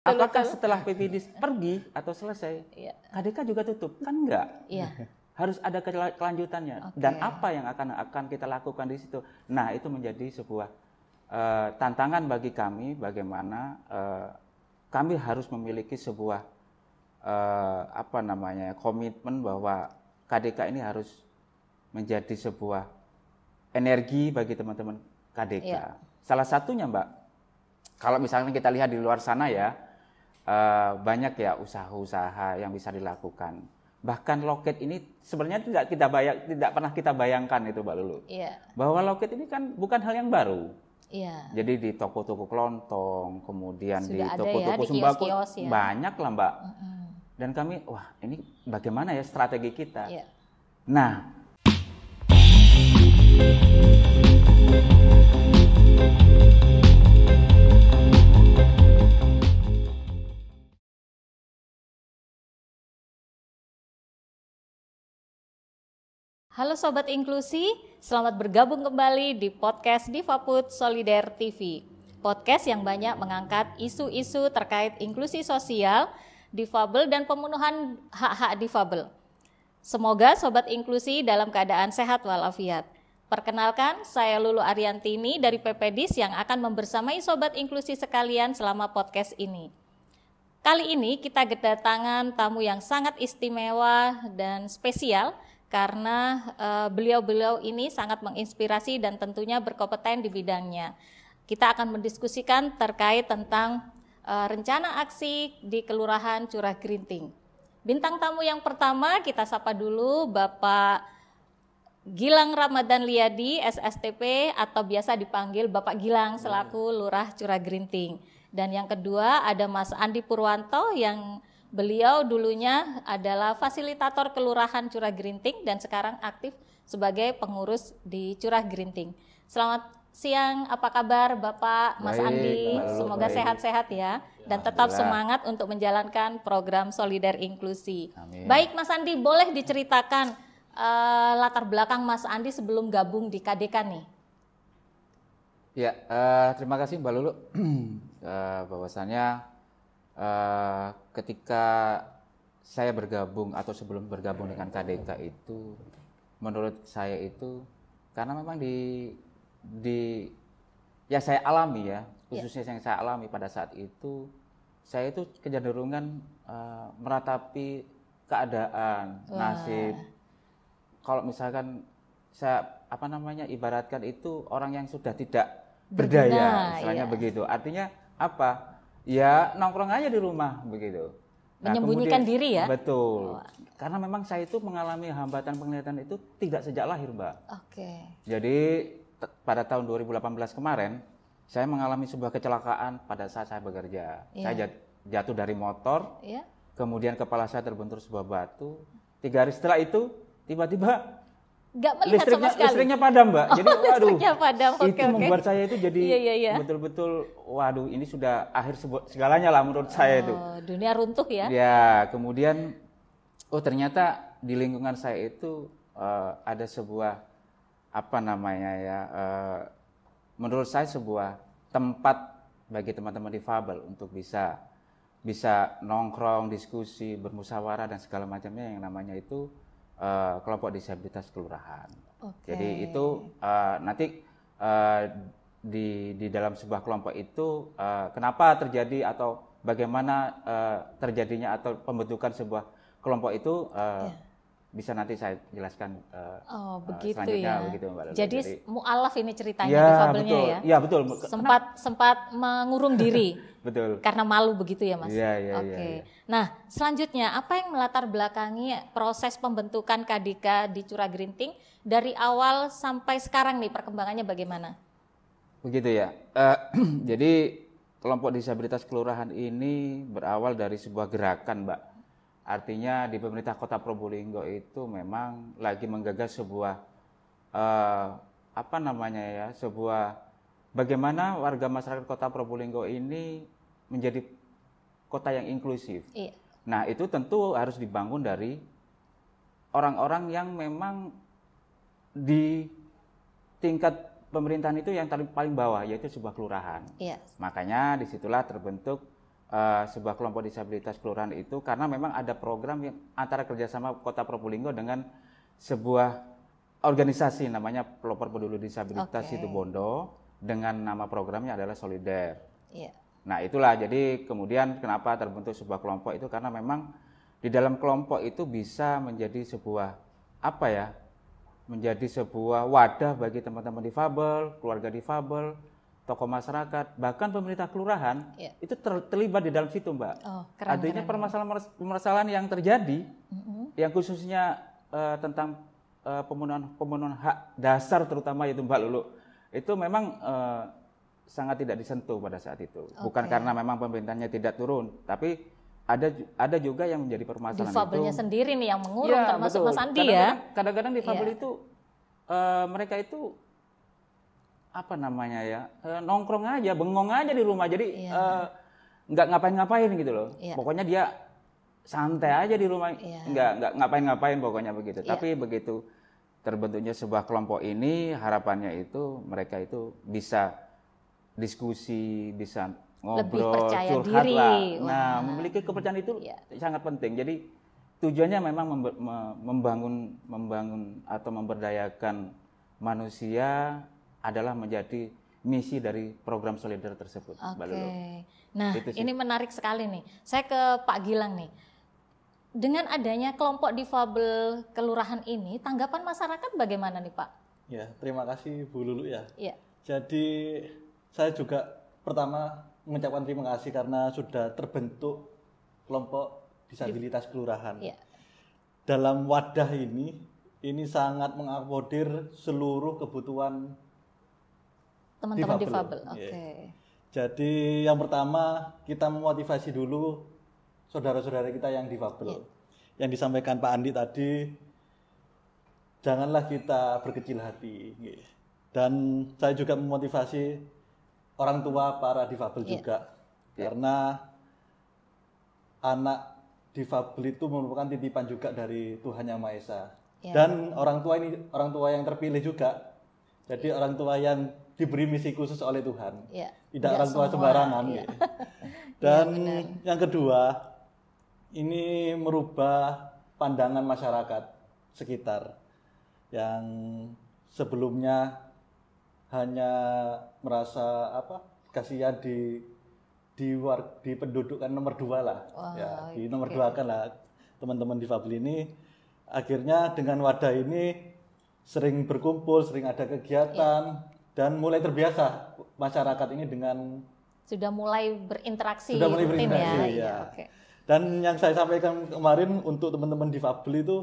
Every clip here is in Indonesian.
Apakah setelah PPD pergi atau selesai, iya. KDK juga tutup? Kan enggak. Iya. Harus ada kelanjutannya. Okay. Dan apa yang akan akan kita lakukan di situ? Nah, itu menjadi sebuah uh, tantangan bagi kami bagaimana uh, kami harus memiliki sebuah uh, apa namanya komitmen bahwa KDK ini harus menjadi sebuah energi bagi teman-teman KDK. Iya. Salah satunya, Mbak, kalau misalnya kita lihat di luar sana ya, uh, banyak ya usaha-usaha yang bisa dilakukan. Bahkan loket ini sebenarnya tidak kita bayang, tidak pernah kita bayangkan itu, Mbak Lulu. Iya. Bahwa loket ini kan bukan hal yang baru. Iya. Jadi di toko-toko kelontong, kemudian Sudah di ya toko-toko ya, sembako ya. banyak lah, Mbak. Mm -hmm. Dan kami, wah ini bagaimana ya strategi kita? Iya. Nah. Halo Sobat Inklusi, selamat bergabung kembali di podcast Divaput Solider TV. Podcast yang banyak mengangkat isu-isu terkait inklusi sosial, difabel, dan pemenuhan hak-hak difabel. Semoga Sobat Inklusi dalam keadaan sehat walafiat. Perkenalkan, saya Lulu Ariantini dari PPDIS yang akan membersamai Sobat Inklusi sekalian selama podcast ini. Kali ini kita kedatangan tamu yang sangat istimewa dan spesial – karena eh, beliau-beliau ini sangat menginspirasi dan tentunya berkompeten di bidangnya. Kita akan mendiskusikan terkait tentang eh, rencana aksi di Kelurahan Curah Grinting. Bintang tamu yang pertama kita sapa dulu Bapak Gilang Ramadan Liadi, SSTP atau biasa dipanggil Bapak Gilang selaku iya. Lurah Curah Grinting. Dan yang kedua ada Mas Andi Purwanto yang Beliau dulunya adalah fasilitator kelurahan Curah Gerinting dan sekarang aktif sebagai pengurus di Curah Gerinting. Selamat siang, apa kabar Bapak, Mas baik, Andi? Lalu, Semoga sehat-sehat ya dan tetap semangat untuk menjalankan program Solidar Inklusi. Amin. Baik Mas Andi, boleh diceritakan uh, latar belakang Mas Andi sebelum gabung di KDK nih? Ya, uh, terima kasih Mbak Lulu. uh, bahwasannya uh, ketika saya bergabung atau sebelum bergabung dengan KDK itu menurut saya itu karena memang di di ya saya alami ya, ya. khususnya yang saya alami pada saat itu saya itu kecenderungan uh, meratapi keadaan Wah. nasib kalau misalkan saya apa namanya ibaratkan itu orang yang sudah tidak berdaya misalnya iya. begitu artinya apa ya nongkrong aja di rumah begitu. Nah, Menyembunyikan kemudian, diri ya? Betul. Oh. Karena memang saya itu mengalami hambatan penglihatan itu tidak sejak lahir, Mbak. Oke. Okay. Jadi pada tahun 2018 kemarin saya mengalami sebuah kecelakaan pada saat saya bekerja. Yeah. Saya jat jatuh dari motor. Yeah. Kemudian kepala saya terbentur sebuah batu. Tiga hari setelah itu tiba-tiba nggak melihat listriknya, sama sekali. Listriknya padam, Mbak. Oh, jadi waduh. Listriknya padam. Okay, itu okay. membuat saya itu jadi yeah, yeah, yeah. betul-betul waduh ini sudah akhir segalanya lah menurut oh, saya itu. Oh, dunia runtuh ya. Ya, kemudian oh ternyata di lingkungan saya itu uh, ada sebuah apa namanya ya uh, menurut saya sebuah tempat bagi teman-teman difabel untuk bisa bisa nongkrong, diskusi, bermusyawarah dan segala macamnya yang namanya itu uh, kelompok disabilitas kelurahan. Okay. Jadi itu uh, nanti uh, di di dalam sebuah kelompok itu uh, kenapa terjadi atau bagaimana uh, terjadinya atau pembentukan sebuah kelompok itu uh, yeah bisa nanti saya jelaskan uh, oh, eh, begitu selanjutnya ya. begitu Mbak Lulu. Jadi, Jadi mualaf ini ceritanya ya, difabelnya betul. ya. Iya betul. Sempat Kenapa? sempat mengurung diri. betul. Karena malu begitu ya Mas. Iya iya Oke. Ya, ya. Nah, selanjutnya apa yang melatar belakangi proses pembentukan KDK di Curah Grinting dari awal sampai sekarang nih perkembangannya bagaimana? Begitu ya. Uh, jadi kelompok disabilitas kelurahan ini berawal dari sebuah gerakan, Mbak Artinya di pemerintah Kota Probolinggo itu memang lagi menggagas sebuah uh, apa namanya ya, sebuah bagaimana warga masyarakat Kota Probolinggo ini menjadi kota yang inklusif. Iya. Nah, itu tentu harus dibangun dari orang-orang yang memang di tingkat pemerintahan itu yang paling bawah yaitu sebuah kelurahan. Iya. Makanya disitulah terbentuk Eh, sebuah kelompok disabilitas kelurahan itu karena memang ada program yang antara kerjasama Kota Probolinggo dengan sebuah organisasi namanya Pelopor Peduli Disabilitas okay. Situbondo dengan nama programnya adalah Solider. Yeah. Nah itulah jadi kemudian kenapa terbentuk sebuah kelompok itu karena memang di dalam kelompok itu bisa menjadi sebuah apa ya menjadi sebuah wadah bagi teman-teman difabel, keluarga difabel tokoh masyarakat, bahkan pemerintah kelurahan yeah. itu ter, terlibat di dalam situ, Mbak. Oh, keren, Artinya permasalahan-permasalahan yang terjadi, mm-hmm. yang khususnya uh, tentang uh, eh, pemenuhan pemenuhan hak dasar terutama yaitu Mbak Lulu, itu memang uh, sangat tidak disentuh pada saat itu. Okay. Bukan karena memang pemerintahnya tidak turun, tapi ada ada juga yang menjadi permasalahan Difabelnya sendiri nih yang mengurung ya, termasuk betul. Mas Andi kadang-kadang, ya. Kadang-kadang difabel yeah. itu uh, mereka itu apa namanya ya eh, nongkrong aja, bengong aja di rumah. Jadi yeah. Iya. uh, ngapain-ngapain gitu loh. Yeah. Pokoknya dia santai aja di rumah, yeah. nggak nggak ngapain-ngapain pokoknya begitu. Yeah. Tapi begitu terbentuknya sebuah kelompok ini, harapannya itu mereka itu bisa diskusi, bisa ngobrol, Lebih curhat diri. lah. Nah, Wah. memiliki kepercayaan itu yeah. sangat penting. Jadi tujuannya memang membangun membangun atau memberdayakan manusia adalah menjadi misi dari program solider tersebut, okay. Nah, itu ini menarik sekali nih. Saya ke Pak Gilang nih. Dengan adanya kelompok difabel kelurahan ini, tanggapan masyarakat bagaimana nih, Pak? Ya, terima kasih Bu Lulu ya. Iya. Jadi saya juga pertama mengucapkan terima kasih karena sudah terbentuk kelompok disabilitas kelurahan. Iya. Dalam wadah ini, ini sangat mengakomodir seluruh kebutuhan teman-teman difabel. Iya. Oke. Okay. Jadi yang pertama kita memotivasi dulu saudara-saudara kita yang difabel. Yeah. Yang disampaikan Pak Andi tadi janganlah kita berkecil hati. Iya. Dan saya juga memotivasi orang tua para difabel yeah. juga. Yeah. Karena anak difabel itu merupakan titipan juga dari Tuhan Yang Maha Esa. Yeah. Dan orang tua ini orang tua yang terpilih juga. Jadi iya. orang tua yang diberi misi khusus oleh Tuhan. Ya. Tidak orang tua sembarangan. Ya. ya Dan ya, yang kedua, ini merubah pandangan masyarakat sekitar yang sebelumnya hanya merasa apa kasihan di di war, di pendudukan nomor dua lah oh, ya di nomor okay. dua kan lah teman-teman di Fabel ini akhirnya dengan wadah ini sering berkumpul sering ada kegiatan yeah dan mulai terbiasa masyarakat ini dengan sudah mulai berinteraksi sudah mulai ya? berinteraksi ya, ya. okay. dan yang saya sampaikan kemarin untuk teman-teman di difabel itu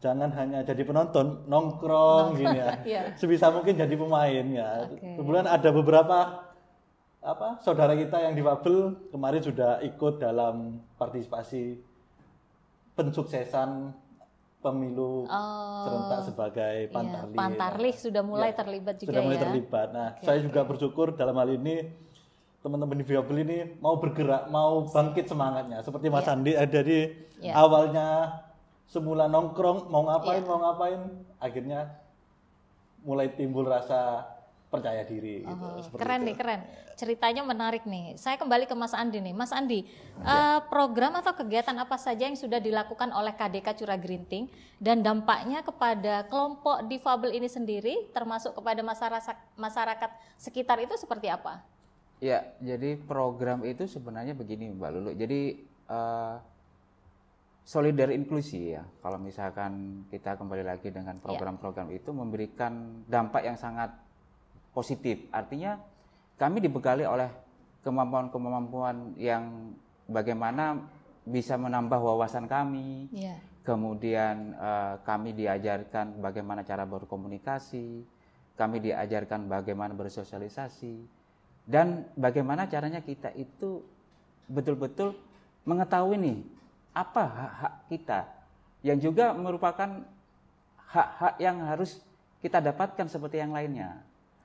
jangan hanya jadi penonton nongkrong gini ya yeah. sebisa mungkin jadi pemain ya okay. kemudian ada beberapa apa saudara kita yang di difabel kemarin sudah ikut dalam partisipasi pensuksesan pemilu oh, serentak sebagai pantarlih. Iya, pantarlih sudah iya, mulai ya, terlibat juga sudah mulai ya. terlibat. Nah, okay, saya juga bersyukur dalam hal ini teman-teman di Viable ini mau bergerak, mau bangkit semangatnya. Seperti Mas yeah. Andi eh, dari yeah. awalnya semula nongkrong, mau ngapain, yeah. mau ngapain, akhirnya mulai timbul rasa percaya diri gitu. keren itu. nih, keren. Ceritanya menarik nih. Saya kembali ke Mas Andi nih. Mas Andi, ya. uh, program atau kegiatan apa saja yang sudah dilakukan oleh KDK Cura Grinting dan dampaknya kepada kelompok difabel ini sendiri termasuk kepada masyarakat masyarakat sekitar itu seperti apa? Ya, jadi program itu sebenarnya begini Mbak Lulu. Jadi uh, eh, solidar inklusi ya. Kalau misalkan kita kembali lagi dengan ya. program-program itu memberikan dampak yang sangat positif. Artinya kami dibekali oleh kemampuan-kemampuan yang bagaimana bisa menambah wawasan kami. Yeah. Kemudian uh, kami diajarkan bagaimana cara berkomunikasi, kami diajarkan bagaimana bersosialisasi dan bagaimana caranya kita itu betul-betul mengetahui nih apa hak-hak kita yang juga merupakan hak-hak yang harus kita dapatkan seperti yang lainnya.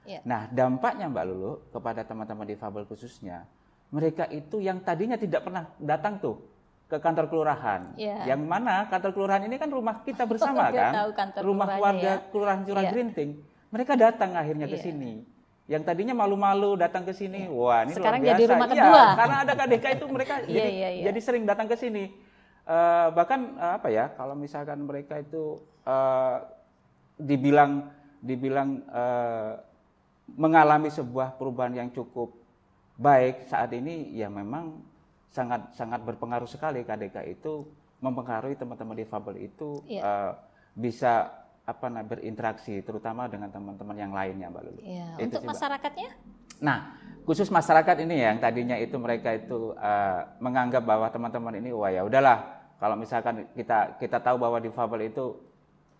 Yeah. Nah, dampaknya Mbak Lulu kepada teman-teman difabel khususnya, mereka itu yang tadinya tidak pernah datang tuh ke kantor kelurahan. Yeah. Yang mana kantor kelurahan ini kan rumah kita bersama kan? rumah warga ya. kelurahan Curah yeah. Grinting. Mereka datang akhirnya yeah. ke iya. sini. Yang tadinya malu-malu datang ke sini. Yeah. Wah, ini Sekarang luar biasa. jadi rumah iya, kedua. Ya, karena ada KDK itu mereka iya, jadi, yeah, yeah, yeah. jadi sering datang ke sini. Uh, bahkan uh, apa ya? Kalau misalkan mereka itu uh, dibilang dibilang uh, mengalami sebuah perubahan yang cukup baik saat ini ya memang sangat sangat berpengaruh sekali KDK itu mempengaruhi teman-teman difabel itu ya. uh, bisa apa nah, berinteraksi terutama dengan teman-teman yang lainnya Mbak Lulu. Ya, untuk sih, masyarakatnya? Nah, khusus masyarakat ini ya, yang tadinya itu mereka itu uh, menganggap bahwa teman-teman ini wah ya udahlah kalau misalkan kita kita tahu bahwa difabel itu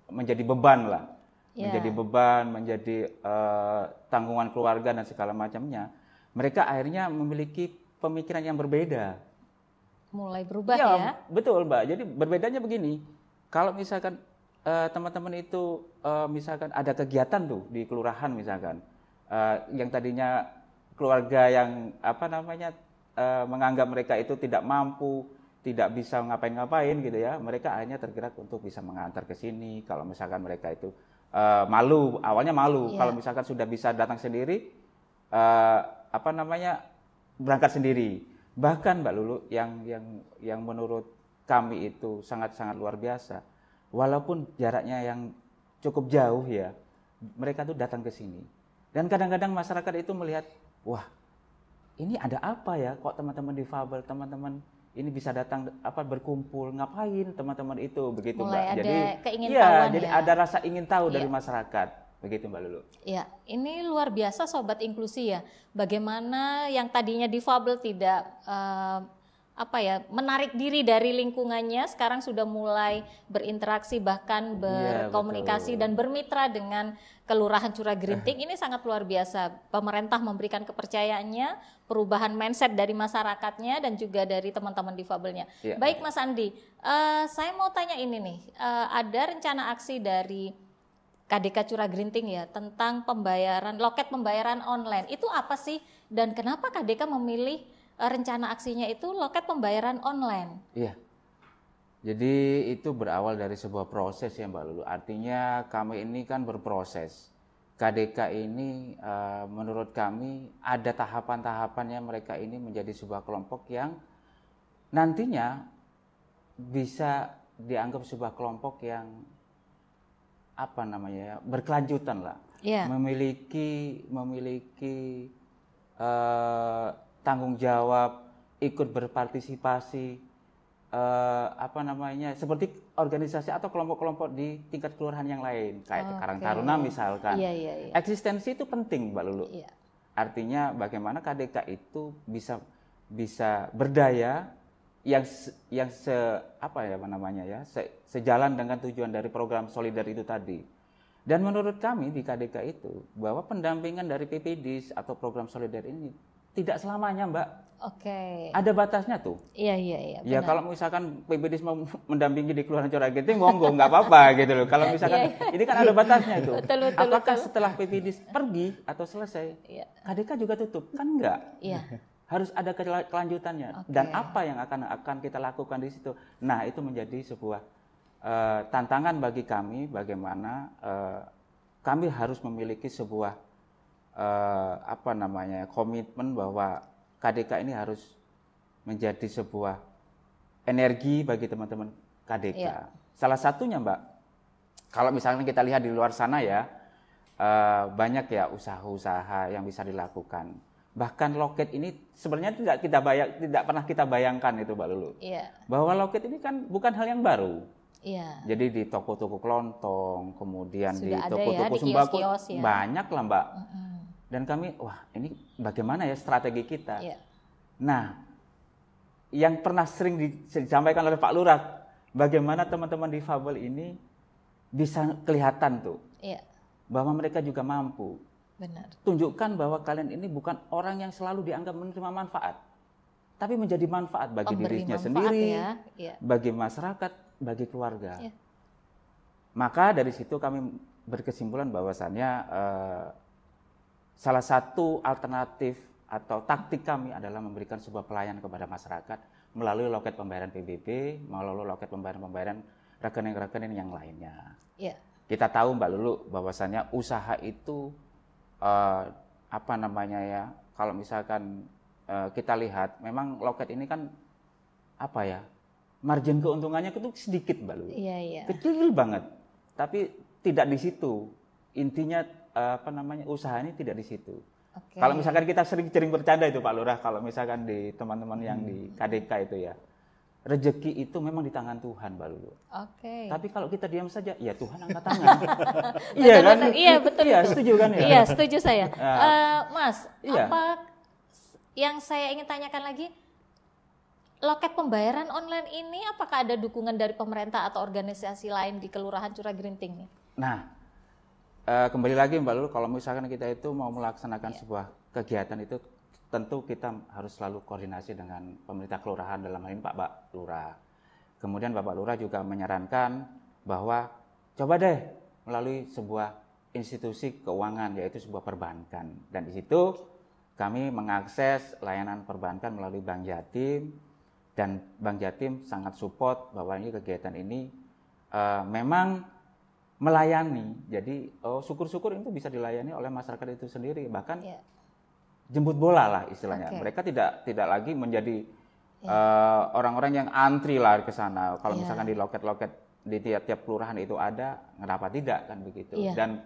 menjadi beban lah yeah. menjadi ya. beban, menjadi uh, tanggungan keluarga dan segala macamnya, mereka akhirnya memiliki pemikiran yang berbeda. Mulai berubah ya? ya? Betul, Mbak. Jadi berbedanya begini, kalau misalkan teman eh, teman-teman itu uh, misalkan ada kegiatan tuh di kelurahan misalkan, uh, yang tadinya keluarga yang apa namanya uh, menganggap mereka itu tidak mampu, tidak bisa ngapain-ngapain gitu ya, mereka hanya tergerak untuk bisa mengantar ke sini. Kalau misalkan mereka itu uh, malu awalnya malu yeah. kalau misalkan sudah bisa datang sendiri uh, apa namanya berangkat sendiri bahkan mbak Lulu yang yang yang menurut kami itu sangat sangat luar biasa walaupun jaraknya yang cukup jauh ya mereka tuh datang ke sini dan kadang-kadang masyarakat itu melihat wah ini ada apa ya kok teman-teman difabel teman-teman ini bisa datang apa berkumpul ngapain teman-teman itu begitu Mulai mbak ada jadi ya, ya jadi ada rasa ingin tahu ya. dari iya. masyarakat begitu mbak Lulu. Ya ini luar biasa sobat inklusi ya bagaimana yang tadinya difabel tidak uh, apa ya menarik diri dari lingkungannya sekarang sudah mulai berinteraksi bahkan iya, berkomunikasi ya, dan bermitra dengan Kelurahan Cura Grinting ini sangat luar biasa. Pemerintah memberikan kepercayaannya, perubahan mindset dari masyarakatnya dan juga dari teman-teman difabelnya. Ya. Baik Mas Andi, uh, saya mau tanya ini nih, uh, ada rencana aksi dari KDK Grinting ya tentang pembayaran loket pembayaran online. Itu apa sih dan kenapa KDK memilih uh, rencana aksinya itu loket pembayaran online? Iya. Jadi itu berawal dari sebuah proses ya Mbak Lulu. Artinya kami ini kan berproses. KDK ini eh, menurut kami ada tahapan-tahapannya mereka ini menjadi sebuah kelompok yang nantinya bisa dianggap sebuah kelompok yang apa namanya berkelanjutan lah, yeah. memiliki memiliki uh, tanggung jawab, ikut berpartisipasi uh, apa namanya seperti organisasi atau kelompok-kelompok di tingkat kelurahan yang lain kayak okay. Karang Taruna misalkan. Yeah, yeah, yeah. Eksistensi itu penting, Mbak Lulu. Yeah. Artinya bagaimana KDK itu bisa bisa berdaya yang yang se apa ya namanya ya se, sejalan dengan tujuan dari program solidar itu tadi. Dan menurut kami di KDK itu bahwa pendampingan dari PPDIS atau program solidar ini tidak selamanya, Mbak. Oke. Okay. Ada batasnya tuh. Iya iya iya. Ya kalau misalkan PBD mau mendampingi di keluaran curah genting monggo nggak apa-apa gitu loh. Kalau iya, misalkan iya. ini kan ada batasnya tuh. Betul, betul, Apakah betul. setelah PBD pergi atau selesai yeah. KDK juga tutup? Kan enggak. Iya. Harus ada kelanjutannya okay. dan apa yang akan akan kita lakukan di situ. Nah, itu menjadi sebuah uh, tantangan bagi kami bagaimana uh, kami harus memiliki sebuah eh, apa namanya komitmen bahwa KDK ini harus menjadi sebuah energi bagi teman-teman KDK. Ya. Salah satunya Mbak, kalau misalnya kita lihat di luar sana ya eh, banyak ya usaha-usaha yang bisa dilakukan. Bahkan loket ini sebenarnya tidak kita bayang, tidak pernah kita bayangkan itu Mbak Lulu. Ya. Bahwa loket ini kan bukan hal yang baru. Ya. Jadi di toko-toko kelontong, kemudian Sudah ya, di toko-toko ya, sembako ya. banyak lah Mbak. Uh -uh dan kami wah ini bagaimana ya strategi kita yeah. nah yang pernah sering disampaikan oleh Pak Lurah bagaimana teman-teman di Fabel ini bisa kelihatan tuh yeah. bahwa mereka juga mampu Benar. tunjukkan bahwa kalian ini bukan orang yang selalu dianggap menerima manfaat tapi menjadi manfaat bagi Pemberi dirinya manfaat sendiri ya. Yeah. bagi masyarakat bagi keluarga yeah. maka dari situ kami berkesimpulan bahwasannya uh, salah satu alternatif atau taktik kami adalah memberikan sebuah pelayanan kepada masyarakat melalui loket pembayaran PBB, melalui loket pembayaran-pembayaran rekening-rekening yang lainnya. Yeah. Kita tahu Mbak Lulu bahwasannya usaha itu uh, apa namanya ya, kalau misalkan uh, kita lihat memang loket ini kan apa ya? Margin keuntungannya itu sedikit Mbak Lulu. Yeah, yeah. Kecil banget. Tapi tidak di situ. Intinya Eh, apa namanya usaha ini tidak di situ. Okay. Kalau misalkan kita sering-sering bercanda itu Pak Lurah, kalau misalkan di teman-teman yang hmm. di KDK itu ya, rezeki itu memang di tangan Tuhan Pak Lulu. Oke. Okay. Tapi kalau kita diam saja, ya Tuhan angkat tangan. iya kan? Betul, iya betul. Iya setuju kan ya? Iya setuju saya. uh, mas, iya. apa yang saya ingin tanyakan lagi? Loket pembayaran online ini apakah ada dukungan dari pemerintah atau organisasi lain di Kelurahan Curah Grinting nih? Nah, Eh, kembali lagi Mbak Lulu, kalau misalkan kita itu mau melaksanakan yeah. sebuah kegiatan itu tentu kita harus selalu koordinasi dengan pemerintah kelurahan dalam hal ini Pak Pak Lurah. Kemudian Bapak Lurah juga menyarankan bahwa coba deh melalui sebuah institusi keuangan yaitu sebuah perbankan dan di situ kami mengakses layanan perbankan melalui Bank Jatim dan Bank Jatim sangat support bahwa ini kegiatan ini uh, memang melayani. Jadi syukur oh, syukur-syukur itu bisa dilayani oleh masyarakat itu sendiri. Bahkan yeah. jemput bola lah istilahnya. Okay. Mereka tidak tidak lagi menjadi yeah. Iya. uh, orang-orang yang antri lah ke sana. Kalau yeah. misalkan di loket-loket di tiap-tiap kelurahan itu ada, kenapa tidak kan begitu? Yeah. Dan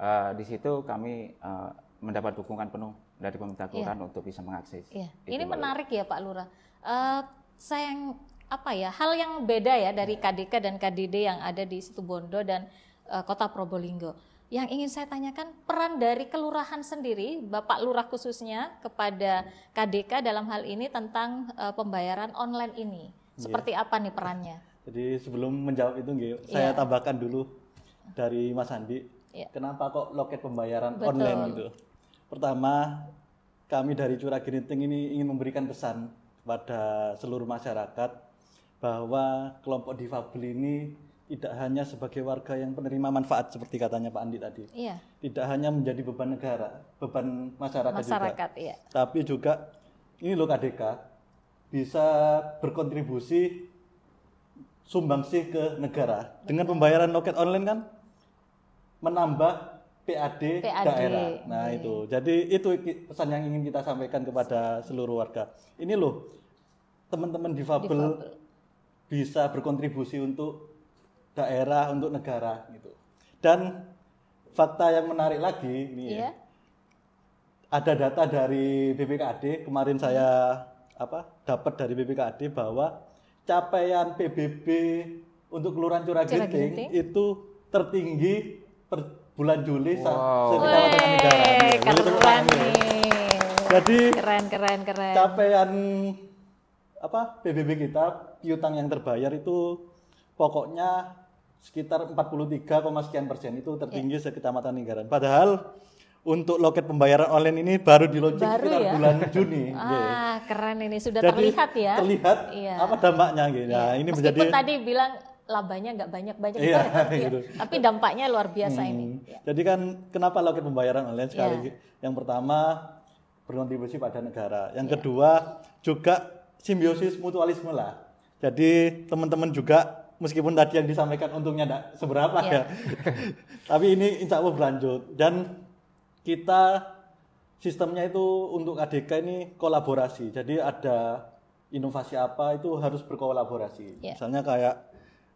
uh, di situ kami uh, mendapat dukungan penuh dari pemerintah iya. kelurahan yeah. untuk bisa mengakses. Yeah. Ini menarik ya Pak Lurah. Uh, eh, saya yang apa ya hal yang beda ya dari KDK ya. dan KDD yang ada di Situbondo dan uh, Kota Probolinggo. Yang ingin saya tanyakan peran dari kelurahan sendiri, Bapak Lurah khususnya kepada KDK dalam hal ini tentang uh, pembayaran online ini. Ya. Seperti yeah. apa nih perannya? Jadi sebelum menjawab itu, Gio, yeah. saya tambahkan dulu dari Mas Andi. Yeah. Kenapa kok loket pembayaran Betul. online gitu? Pertama, kami dari Curah Gerinting ini ingin memberikan pesan pada seluruh masyarakat bahwa kelompok difabel ini tidak hanya sebagai warga yang penerima manfaat seperti katanya Pak Andi tadi. Iya. Tidak hanya menjadi beban negara, beban masyarakat, masyarakat juga. Iya. Tapi juga ini loh KDK bisa berkontribusi sumbangsih ke negara dengan pembayaran loket online kan menambah PAD, PAD. daerah. Nah, iya. itu. Jadi itu pesan yang ingin kita sampaikan kepada seluruh warga. Ini loh teman-teman difabel, difabel bisa berkontribusi untuk daerah, untuk negara gitu. Dan fakta yang menarik lagi ini yeah. ya, iya. ada data dari BPKAD kemarin saya apa dapat dari BPKAD bahwa capaian PBB untuk Kelurahan Curagiting itu tertinggi per bulan Juli wow. sekitar negara. Keren Jadi keren keren keren. Capaian apa PBB kita piutang yang terbayar itu pokoknya sekitar 43, sekian persen itu tertinggi yeah. Iya. mata negara. Padahal untuk loket pembayaran online ini baru diluncurkan sekitar ya? bulan Juni. ah, yeah. keren ini sudah Jadi, terlihat ya. Terlihat yeah. apa dampaknya gitu. Nah, iya. ini Meskipun menjadi tadi bilang labanya nggak banyak-banyak yeah, ya, gitu. Ya. tapi dampaknya luar biasa hmm. ini. Iya. Yeah. Jadi kan kenapa loket pembayaran online sekali? Yeah. Yang pertama berkontribusi pada negara. Yang yeah. kedua juga simbiosis mutualisme lah. Jadi teman-teman juga meskipun tadi yang disampaikan untungnya tidak seberapa yeah. Iya. ya, tapi ini insya Allah berlanjut dan kita sistemnya itu untuk ADK ini kolaborasi. Jadi ada inovasi apa itu harus berkolaborasi. Yeah. Misalnya kayak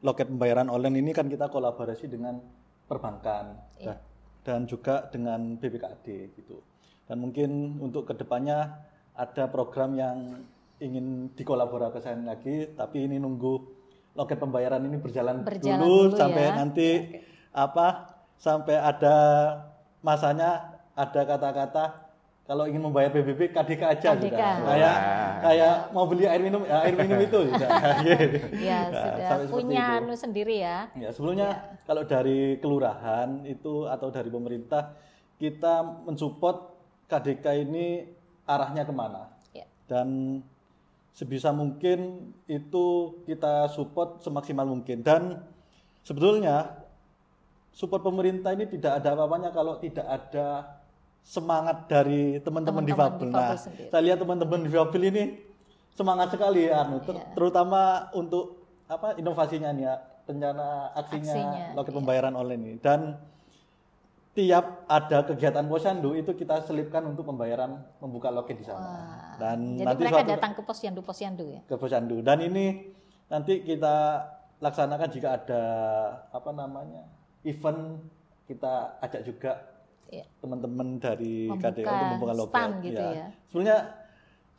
loket pembayaran online ini kan kita kolaborasi dengan perbankan yeah. Ya. dan juga dengan BPKD gitu. Dan mungkin untuk kedepannya ada program yang ingin dikolaborasikan lagi tapi ini nunggu loket pembayaran ini berjalan, berjalan dulu, dulu sampai ya. nanti okay. apa sampai ada masanya ada kata-kata kalau ingin membayar PBB KDK aja KDK. sudah kayak kayak mau beli air minum ya, air minum itu sudah ya, ya sudah punya anu sendiri ya ya sebelumnya ya. kalau dari kelurahan itu atau dari pemerintah kita mensupport KDK ini arahnya kemana ya. dan sebisa mungkin itu kita support semaksimal mungkin dan sebetulnya support pemerintah ini tidak ada apa-apanya kalau tidak ada semangat dari teman-teman di difabel. Nah, sendiri. saya lihat teman-teman di difabel ini semangat sekali ya, ter yeah. terutama untuk apa inovasinya nih ya, rencana aksinya, aksinya loket yeah. pembayaran online ini dan tiap ada kegiatan posyandu itu kita selipkan untuk pembayaran membuka loket di sana. Wah. Dan Jadi nanti mereka datang ke posyandu posyandu ya. Ke posyandu. Dan ini nanti kita laksanakan jika ada apa namanya event kita ajak juga iya. teman-teman ya. dari membuka untuk membuka loket. gitu ya. ya. Sebenarnya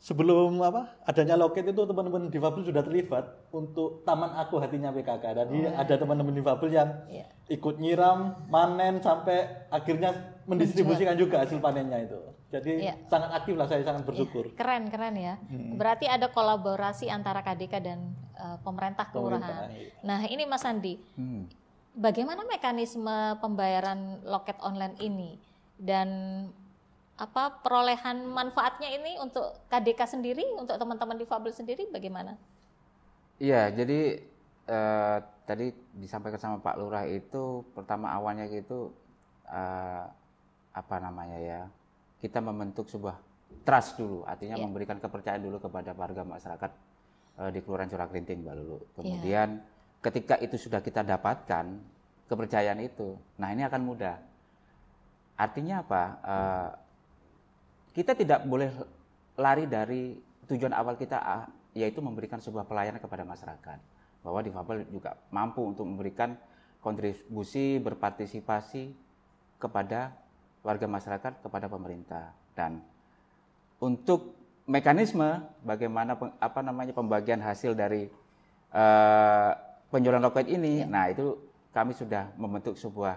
sebelum apa adanya loket itu teman-teman di Fabel sudah terlibat untuk taman aku hatinya PKK dan oh. ada teman-teman di Fabel yang ya. ikut nyiram panen sampai akhirnya mendistribusikan Menjual. juga hasil panennya itu jadi ya. sangat aktif lah saya sangat bersyukur ya. keren keren ya hmm. berarti ada kolaborasi antara KDK dan uh, pemerintah kelurahan iya. nah ini Mas Andi hmm. bagaimana mekanisme pembayaran loket online ini dan apa perolehan manfaatnya ini untuk KDK sendiri, untuk teman-teman di difabel sendiri bagaimana? Iya, jadi eh, tadi disampaikan sama Pak Lurah itu pertama awalnya gitu eh, apa namanya ya kita membentuk sebuah trust dulu, artinya yeah. memberikan kepercayaan dulu kepada warga masyarakat eh, di Kelurahan Curah Kerinting, Mbak Lulu. Iya. Kemudian yeah. ketika itu sudah kita dapatkan kepercayaan itu, nah ini akan mudah. Artinya apa? Eh, kita tidak boleh lari dari tujuan awal kita yaitu memberikan sebuah pelayanan kepada masyarakat bahwa difabel juga mampu untuk memberikan kontribusi berpartisipasi kepada warga masyarakat kepada pemerintah dan untuk mekanisme bagaimana apa namanya pembagian hasil dari uh, penjualan loket ini ya. nah itu kami sudah membentuk sebuah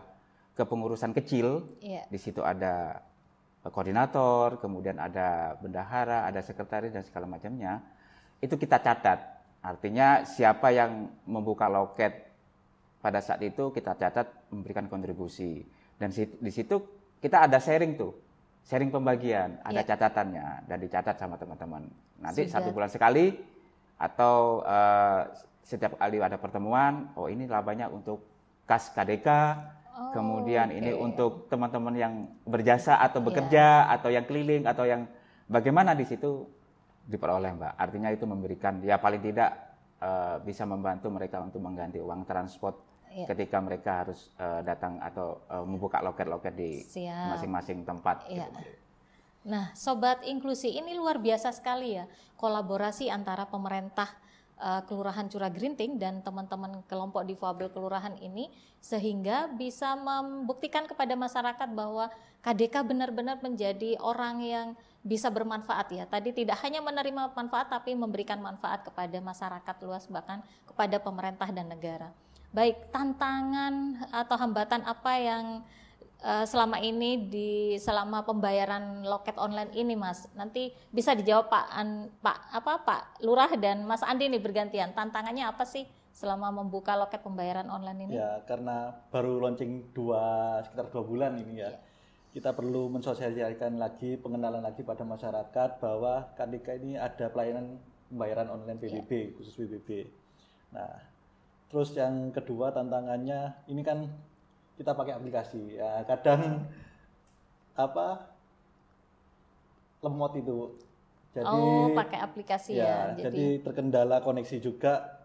kepengurusan kecil ya. di situ ada Eh, koordinator, kemudian ada bendahara, ada sekretaris dan segala macamnya, itu kita catat. Artinya siapa yang membuka loket pada saat itu kita catat memberikan kontribusi. Dan di situ kita ada sharing tuh, sharing pembagian, ada ya. catatannya dan dicatat sama teman-teman. Nanti Sudah. satu bulan sekali atau uh, setiap kali ada pertemuan, oh ini labanya untuk kas KDK, Kemudian okay. Oh, ini untuk teman-teman yang berjasa atau iya. bekerja yeah. atau yang keliling atau yang bagaimana di situ diperoleh Mbak. Artinya itu memberikan ya paling tidak uh, bisa membantu mereka untuk mengganti uang transport yeah. ketika mereka harus uh, datang atau uh, membuka loket-loket di masing-masing tempat. Yeah. Gitu. Nah, sobat inklusi ini luar biasa sekali ya kolaborasi antara pemerintah uh, Kelurahan Cura Grinting dan teman-teman kelompok difabel kelurahan ini sehingga bisa membuktikan kepada masyarakat bahwa KDK benar-benar menjadi orang yang bisa bermanfaat ya. Tadi tidak hanya menerima manfaat tapi memberikan manfaat kepada masyarakat luas bahkan kepada pemerintah dan negara. Baik, tantangan atau hambatan apa yang Eh, selama ini di selama pembayaran loket online ini Mas? Nanti bisa dijawab Pak An, Pak apa Pak Lurah dan Mas Andi nih bergantian. Tantangannya apa sih selama membuka loket pembayaran online ini? Ya, karena baru launching dua sekitar dua bulan ini ya. ya. Kita perlu mensosialisasikan lagi, pengenalan lagi pada masyarakat bahwa Kandika ini ada pelayanan pembayaran online PBB, ya. khusus PBB. Nah, terus yang kedua tantangannya ini kan kita pakai aplikasi ya, kadang apa lemot itu jadi oh pakai aplikasi ya, ya jadi, jadi terkendala koneksi juga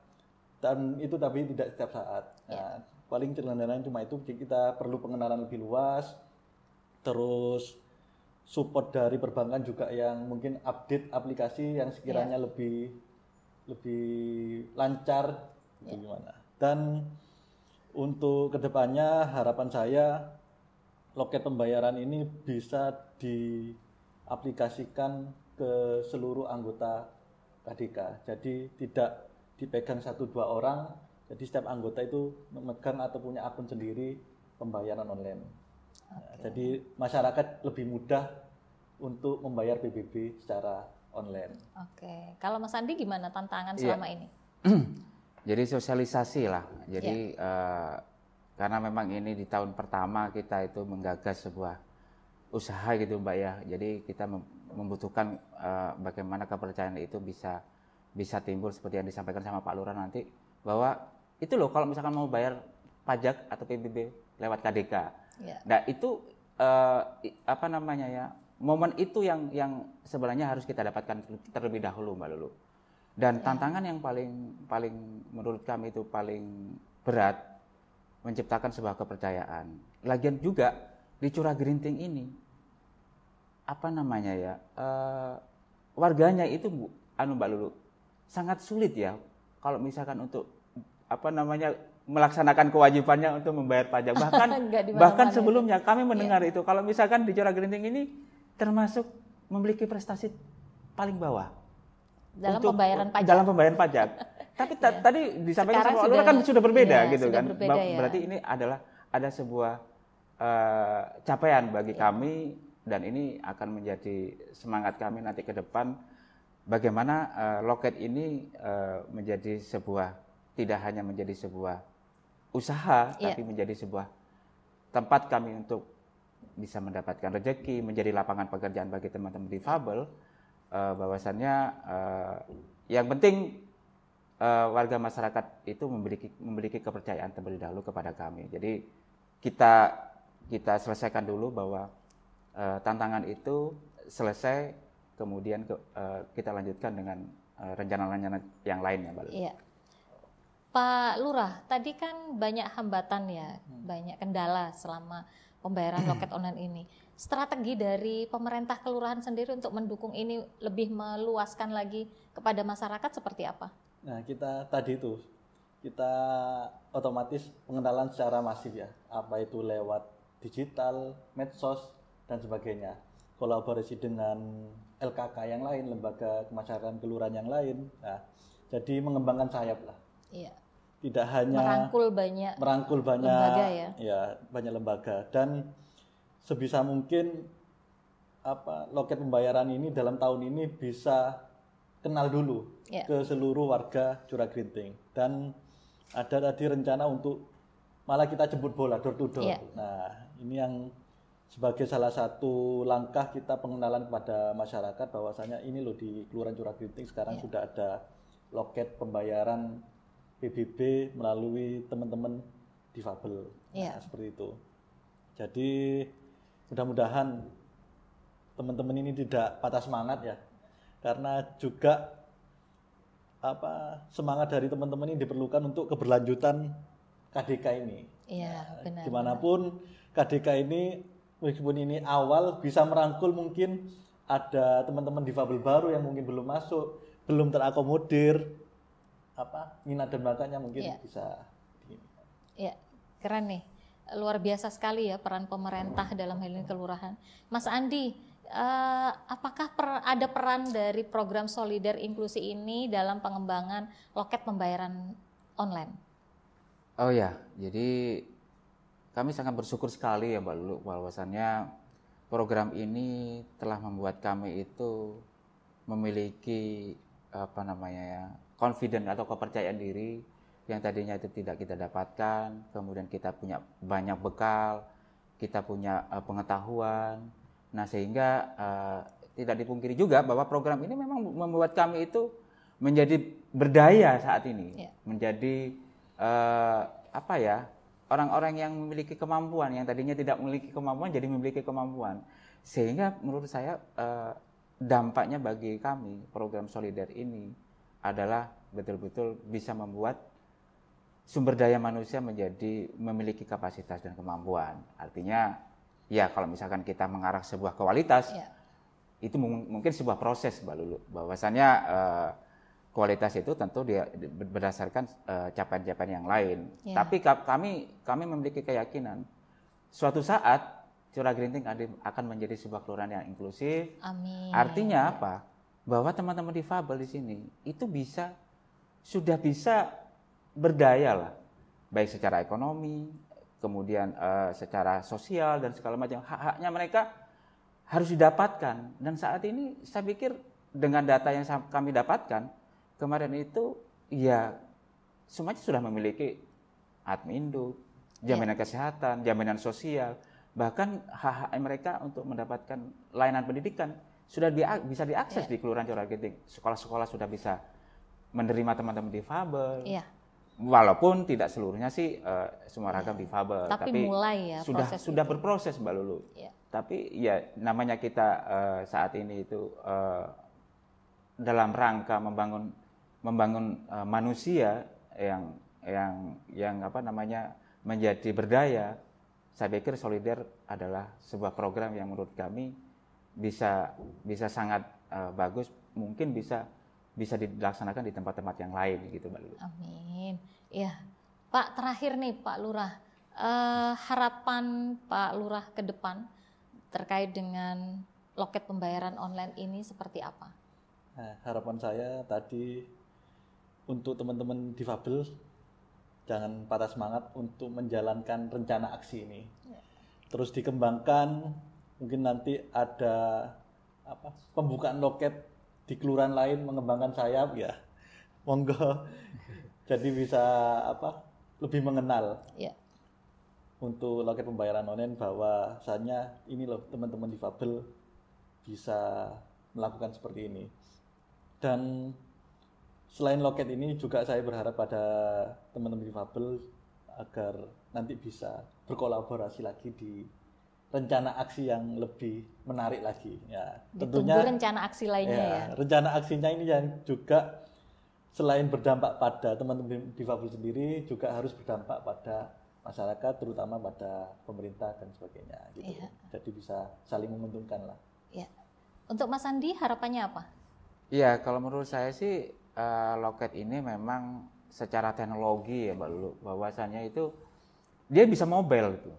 dan itu tapi tidak setiap saat ya. nah, paling celandanan cuma itu kita perlu pengenalan lebih luas terus support dari perbankan juga yang mungkin update aplikasi yang sekiranya ya. lebih lebih lancar ya. gimana dan untuk kedepannya harapan saya loket pembayaran ini bisa diaplikasikan ke seluruh anggota KDK. Jadi tidak dipegang satu dua orang. Jadi setiap anggota itu memegang atau punya akun sendiri pembayaran online. Okay. Jadi masyarakat lebih mudah untuk membayar PBB secara online. Oke, okay. kalau Mas Andi gimana tantangan yeah. selama ini? Jadi sosialisasi lah. Jadi yeah. Ya. uh, karena memang ini di tahun pertama kita itu menggagas sebuah usaha gitu Mbak ya. Jadi kita membutuhkan uh, bagaimana kepercayaan itu bisa bisa timbul seperti yang disampaikan sama Pak Lurah nanti bahwa itu loh kalau misalkan mau bayar pajak atau PBB lewat KDK. Yeah. Nah, itu uh, apa namanya ya? Momen itu yang yang sebenarnya harus kita dapatkan terlebih dahulu Mbak Lulu. Dan tantangan yang paling paling menurut kami itu paling berat menciptakan sebuah kepercayaan. Lagian juga di curah gerinting ini apa namanya ya uh, warganya itu bu, anu Mbak Lulu sangat sulit ya kalau misalkan untuk apa namanya melaksanakan kewajibannya untuk membayar pajak bahkan bahkan ya. sebelumnya itu. kami iya. mendengar yeah. itu kalau misalkan di curah gerinting ini termasuk memiliki prestasi paling bawah dalam untuk, pembayaran pajak. Dalam pembayaran pajak. Tapi iya. ta ya. tadi disampaikan Sekarang sama sudah, kan sudah berbeda ya, gitu sudah kan. Berbeda, Berarti ya. Berarti ini adalah ada sebuah uh, capaian bagi ya. kami dan ini akan menjadi semangat kami nanti ke depan bagaimana uh, loket ini uh, menjadi sebuah tidak hanya menjadi sebuah usaha ya. tapi menjadi sebuah tempat kami untuk bisa mendapatkan rezeki, menjadi lapangan pekerjaan bagi teman-teman difabel. -teman uh, bahwasannya uh, yang penting uh, warga masyarakat itu memiliki memiliki kepercayaan terlebih dahulu kepada kami. Jadi kita kita selesaikan dulu bahwa uh, tantangan itu selesai, kemudian ke, uh, kita lanjutkan dengan rencana-rencana uh, yang lainnya, Mbak. Iya. Pak Lurah, tadi kan banyak hambatan ya, hmm. banyak kendala selama pembayaran loket online ini strategi dari pemerintah kelurahan sendiri untuk mendukung ini lebih meluaskan lagi kepada masyarakat seperti apa? Nah, kita tadi itu kita otomatis pengenalan secara masif ya, apa itu lewat digital, medsos dan sebagainya. Kolaborasi dengan LKK yang lain, lembaga kemasyarakatan kelurahan yang lain. Nah, jadi mengembangkan sayap lah. Iya. Tidak hanya merangkul banyak merangkul banyak lembaga ya. ya banyak lembaga dan sebisa mungkin apa loket pembayaran ini dalam tahun ini bisa kenal dulu yeah. ke seluruh warga Curah Grinting dan ada tadi rencana untuk malah kita jemput bola door to door. Yeah. Nah, ini yang sebagai salah satu langkah kita pengenalan kepada masyarakat bahwasanya ini loh di Kelurahan Curah Grinting sekarang yeah. sudah ada loket pembayaran PBB melalui teman-teman difabel. Yeah. Nah, seperti itu. Jadi mudah-mudahan teman-teman ini tidak patah semangat ya karena juga apa semangat dari teman-teman ini diperlukan untuk keberlanjutan KDK ini. Iya, ya, benar. Gimana pun KDK ini meskipun ini awal bisa merangkul mungkin ada teman-teman difabel baru yang mungkin belum masuk, belum terakomodir apa minat dan bakatnya mungkin ya. bisa. Iya, keren nih luar biasa sekali ya peran pemerintah dalam hal ini kelurahan. Mas Andi, uh, apakah per, ada peran dari program Solidar Inklusi ini dalam pengembangan loket pembayaran online? Oh ya, jadi kami sangat bersyukur sekali ya Mbak Lulu bahwasannya program ini telah membuat kami itu memiliki apa namanya ya confident atau kepercayaan diri yang tadinya itu tidak kita dapatkan, kemudian kita punya banyak bekal, kita punya uh, pengetahuan. Nah, sehingga uh, tidak dipungkiri juga bahwa program ini memang membuat kami itu menjadi berdaya saat ini, yeah. menjadi uh, apa ya? orang-orang yang memiliki kemampuan yang tadinya tidak memiliki kemampuan jadi memiliki kemampuan. Sehingga menurut saya uh, dampaknya bagi kami program Solidar ini adalah betul-betul bisa membuat sumber daya manusia menjadi memiliki kapasitas dan kemampuan. Artinya ya kalau misalkan kita mengarah sebuah kualitas ya. itu mungkin sebuah proses Mbak Lulu. Bahwasannya eh, kualitas itu tentu dia berdasarkan eh, capaian-capaian eh, yang lain. Ya. Tapi kami kami memiliki keyakinan suatu saat Curah Grinting akan menjadi sebuah kelurahan yang inklusif. Amin. Artinya apa? Bahwa teman-teman difabel di sini itu bisa sudah bisa berdaya lah, baik secara ekonomi, kemudian uh, secara sosial dan segala macam hak-haknya mereka harus didapatkan. Dan saat ini saya pikir dengan data yang kami dapatkan kemarin itu ya semuanya sudah memiliki admindo, jaminan iya. kesehatan, jaminan sosial, bahkan hak-hak mereka untuk mendapatkan layanan pendidikan sudah di, bisa diakses ya. di Kelurahan Curah Sekolah-sekolah sudah bisa menerima teman-teman difabel. Ya walaupun tidak seluruhnya sih uh, semua iya. ragam difabel tapi, tapi mulai ya sudah sudah itu. berproses Mbak Lulu. Ya. Tapi ya namanya kita uh, saat ini itu uh, dalam rangka membangun membangun uh, manusia yang yang yang apa namanya menjadi berdaya. Saya pikir solider adalah sebuah program yang menurut kami bisa bisa sangat uh, bagus mungkin bisa bisa dilaksanakan di tempat-tempat yang lain gitu Mbak Lulu. Amin. Ya, Pak terakhir nih Pak Lurah, eh, harapan Pak Lurah ke depan terkait dengan loket pembayaran online ini seperti apa? Nah, harapan saya tadi untuk teman-teman difabel jangan patah semangat untuk menjalankan rencana aksi ini. Iya. Terus dikembangkan mungkin nanti ada apa pembukaan loket di kelurahan lain mengembangkan sayap ya monggo jadi bisa apa lebih mengenal ya. untuk loket pembayaran online bahwa saatnya ini loh teman-teman di Fabel bisa melakukan seperti ini dan selain loket ini juga saya berharap pada teman-teman di Fabel agar nanti bisa berkolaborasi lagi di rencana aksi yang lebih menarik lagi ya tentunya Ditunggu rencana aksi lainnya ya, ya rencana aksinya ini yang juga selain berdampak pada teman-teman difabel sendiri juga harus berdampak pada masyarakat terutama pada pemerintah dan sebagainya gitu ya. jadi bisa saling menguntungkan lah ya. untuk Mas Andi harapannya apa ya kalau menurut saya sih uh, loket ini memang secara teknologi ya Mbak Lulu bahwasannya itu dia bisa mobile gitu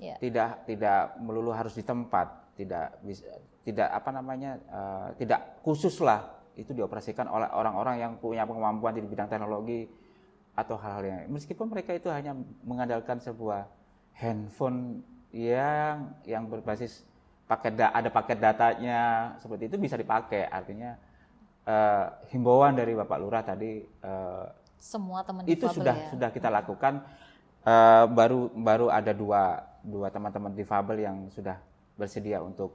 yeah. tidak tidak melulu harus di tempat tidak bisa tidak apa namanya uh, tidak khusus lah itu dioperasikan oleh orang-orang yang punya kemampuan di bidang teknologi atau hal-hal yang meskipun mereka itu hanya mengandalkan sebuah handphone yang yang berbasis paket da, ada paket datanya seperti itu bisa dipakai artinya uh, himbauan dari Bapak Lurah tadi uh, semua teman itu sudah ya? sudah kita lakukan uh, baru baru ada dua dua teman-teman difabel yang sudah bersedia untuk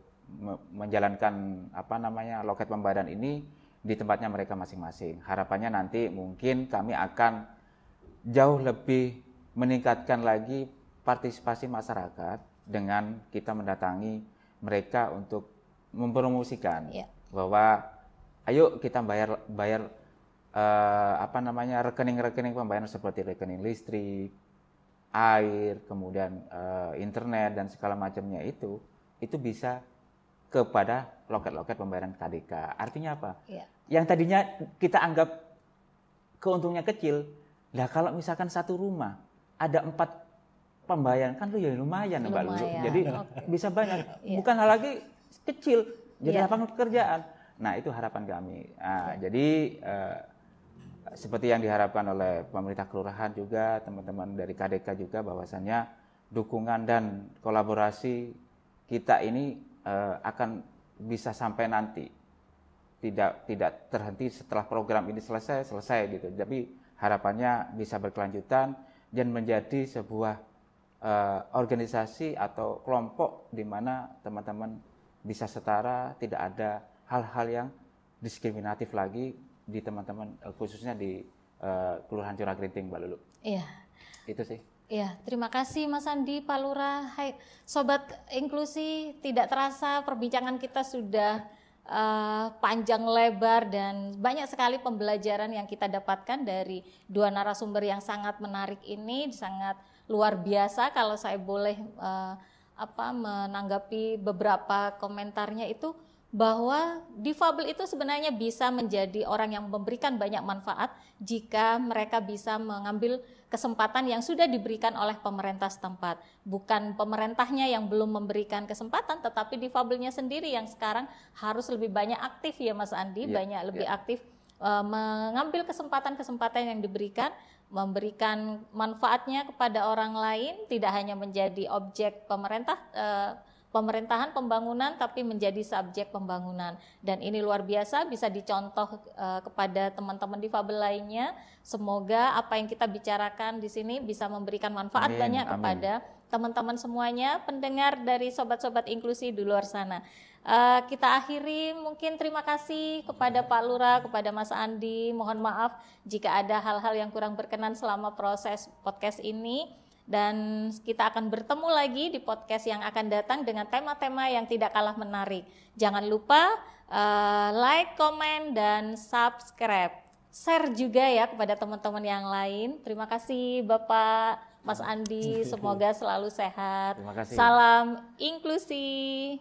menjalankan apa namanya loket pembayaran ini di tempatnya mereka masing-masing. Harapannya nanti mungkin kami akan jauh lebih meningkatkan lagi partisipasi masyarakat dengan kita mendatangi mereka untuk mempromosikan ya. bahwa ayo kita bayar bayar uh, apa namanya rekening-rekening pembayaran seperti rekening listrik, air, kemudian uh, internet dan segala macamnya itu itu bisa kepada loket-loket pembayaran KDK. Artinya apa? Ya. Yang tadinya kita anggap keuntungnya kecil, lah kalau misalkan satu rumah ada empat pembayaran kan lu ya lumayan, lumayan. Mbak Lulu. Jadi okay. bisa banyak. Ya. Bukan hal lagi kecil, jadi ya. lapangan pekerjaan. Nah itu harapan kami. Nah, ya. Jadi uh, seperti yang diharapkan oleh pemerintah kelurahan juga, teman-teman dari KDK juga bahwasannya dukungan dan kolaborasi kita ini uh, akan bisa sampai nanti. Tidak tidak terhenti setelah program ini selesai, selesai gitu. Tapi harapannya bisa berkelanjutan dan menjadi sebuah uh, organisasi atau kelompok di mana teman-teman bisa setara, tidak ada hal-hal yang diskriminatif lagi di teman-teman eh, khususnya di uh, Kelurahan Curagrinting, Mbak Lulu. Iya. Itu sih. Iya, terima kasih Mas Andi, Pak Lura. Hai, sobat inklusi, tidak terasa perbincangan kita sudah uh, panjang lebar dan banyak sekali pembelajaran yang kita dapatkan dari dua narasumber yang sangat menarik ini, sangat luar biasa kalau saya boleh uh, apa menanggapi beberapa komentarnya itu bahwa difabel itu sebenarnya bisa menjadi orang yang memberikan banyak manfaat jika mereka bisa mengambil kesempatan yang sudah diberikan oleh pemerintah setempat. Bukan pemerintahnya yang belum memberikan kesempatan, tetapi difabelnya sendiri yang sekarang harus lebih banyak aktif ya Mas Andi, yeah, banyak lebih yeah. aktif uh, mengambil kesempatan-kesempatan yang diberikan, memberikan manfaatnya kepada orang lain, tidak hanya menjadi objek pemerintah. Uh, pemerintahan pembangunan tapi menjadi subjek pembangunan dan ini luar biasa bisa dicontoh uh, kepada teman-teman difabel lainnya semoga apa yang kita bicarakan di sini bisa memberikan manfaat amin, banyak amin. kepada teman-teman semuanya pendengar dari sobat-sobat inklusi di luar sana uh, kita akhiri mungkin terima kasih kepada Pak Lura kepada Mas Andi mohon maaf jika ada hal-hal yang kurang berkenan selama proses podcast ini dan kita akan bertemu lagi di podcast yang akan datang dengan tema-tema yang tidak kalah menarik. Jangan lupa uh, like, komen, dan subscribe. Share juga ya kepada teman-teman yang lain. Terima kasih Bapak Mas Andi, semoga selalu sehat. Terima kasih. Salam inklusi.